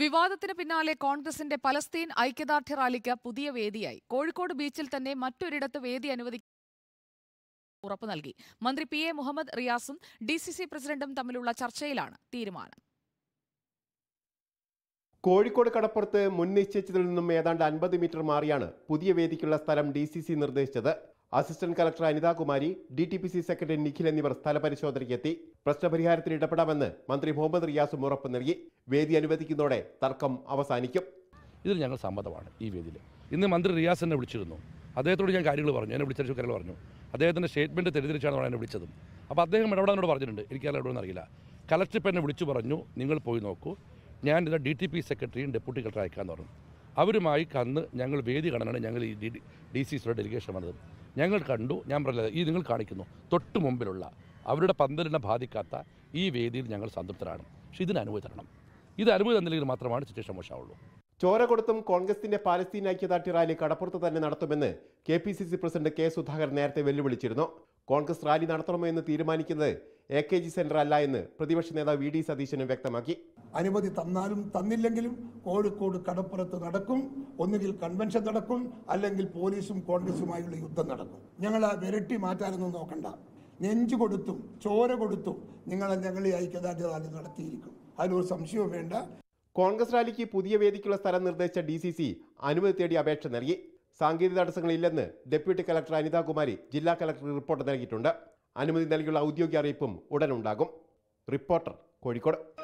വിവാദത്തിന് പിന്നാലെ കോൺഗ്രസിന്റെ പലസ്തീൻ ഐക്യദാർഢ്യ റാലിക്ക് പുതിയ വേദിയായി കോഴിക്കോട് ബീച്ചിൽ തന്നെ മറ്റൊരിടത്ത് വേദി അനുവദിക്കും ഉറപ്പു നൽകി മന്ത്രി പി എ മുഹമ്മദ് റിയാസും ഡി സി സി പ്രസിഡന്റും തമ്മിലുള്ള ചർച്ചയിലാണ് തീരുമാനം കോഴിക്കോട് കടപ്പുറത്ത് മുൻ നിശ്ചയിച്ചതിൽ നിന്നും ഏതാണ്ട് അൻപത് മീറ്റർ മാറിയാണ് പുതിയ വേദിക്കുള്ള സ്ഥലം ഡി നിർദ്ദേശിച്ചത് assistant collector Anithakumari D T P C secretary Nikhil എന്നിവർ സ്ഥലപരിശോധനയ്ക്കെത്തി പ്രശ്നപരിഹാരത്തിന് ഇടപെടാമെന്ന് മന്ത്രി മുഹമ്മദ് റിയാസും ഉറപ്പ് നൽകി വേദി അനുവദിക്കുന്നതോടെ തർക്കം അവസാനിക്കും ഇതിൽ ഞങ്ങൾ സമ്മതമാണ് ഈ വേദിയിൽ ഇന്ന് മന്ത്രി റിയാസ് എന്നെ വിളിച്ചിരുന്നു അദ്ദേഹത്തോട് ഞാൻ കാര്യങ്ങൾ പറഞ്ഞു എന്നെ വിളിച്ചു കാര്യങ്ങൾ പറഞ്ഞു അദ്ദേഹത്തിൻ്റെ സ്റ്റേറ്റ്മെൻറ്റ് തെറ്റിദ്ധരിച്ചാണ് എന്നെ വിളിച്ചത് അപ്പോൾ അദ്ദേഹം ഇടപെടാനോട് പറഞ്ഞിട്ടുണ്ട് എനിക്കറിയാൻ ഇടപെടുന്ന അറിയില്ല കളക്ടർ ഇപ്പം എന്നെ വിളിച്ചു പറഞ്ഞു നിങ്ങൾ പോയി നോക്കൂ ഞാൻ ഇത് ഡി ടി പി സെക്രട്ടറിയും ഡെപ്യൂട്ടി കളക്ടർ അയക്കാമെന്ന് പറഞ്ഞു അവരുമായി കന്ന് ഞങ്ങൾ വേദി കടന്നാണ് ഞങ്ങൾ ഈ ഡി ഡി സി സിയുടെ ഡെലിഗേഷൻ വന്നത് ഞങ്ങൾ കണ്ടു ഞാൻ പറഞ്ഞത് ഈ നിങ്ങൾ കാണിക്കുന്നു തൊട്ടു മുമ്പിലുള്ള അവരുടെ പന്തലിനെ ബാധിക്കാത്ത ഈ വേദിയിൽ ഞങ്ങൾ സംതൃപ്തരാണ് പക്ഷേ ഇതിന് അനുമതി തരണം ഇത് അനുമതി തന്നില്ലെങ്കിൽ മാത്രമാണ് സിറ്റുവേഷൻ മോശമുള്ളൂ ചോര കൊടുത്തും കോൺഗ്രസിന്റെ പാലസ്തീൻ ഐക്യദാർഢ്യ റാലി കടപ്പുറത്ത് തന്നെ നടത്തുമെന്ന് K P C C president K Sudhakaran നേരത്തെ വെല്ലുവിളിച്ചിരുന്നു കോൺഗ്രസ് റാലി നടത്തണമോ എന്ന് തീരുമാനിക്കുന്നത് എ കെ ജി സെന്റർ അല്ല എന്ന് പ്രതിപക്ഷ നേതാവ് വി ഡി സതീശനും വ്യക്തമാക്കി അനുമതി തന്നാലും തന്നില്ലെങ്കിലും കോഴിക്കോട് കടപ്പുറത്ത് നടക്കും ഒന്നുകിൽ കൺവെൻഷൻ നടക്കും അല്ലെങ്കിൽ പോലീസും കോൺഗ്രസുമായുള്ള യുദ്ധം നടക്കും ഞങ്ങൾ ആ വിരട്ടി മാറ്റാനൊന്നും നോക്കണ്ട നെഞ്ചു കൊടുത്തും ചോര കൊടുത്തും നിങ്ങളെ ഞങ്ങളെ ഐക്യദാർഢ്യ നടത്തിയിരിക്കും അതിലൊരു സംശയവും വേണ്ട കോൺഗ്രസ് റാലിക്ക് പുതിയ വേദിക്കുള്ള സ്ഥലം നിർദ്ദേശിച്ച ഡി സി സി അനുമതി തേടി അപേക്ഷ നൽകി സാങ്കേതിക തടസ്സങ്ങളില്ലെന്ന് ഡെപ്യൂട്ടി കലക്ടർ അനിതാകുമാരി ജില്ലാ കലക്ടർ റിപ്പോർട്ട് നൽകിയിട്ടുണ്ട് അനുമതി നൽകിയുള്ള ഔദ്യോഗിക അറിയിപ്പും ഉടൻ ഉണ്ടാകും റിപ്പോർട്ടർ കോഴിക്കോട്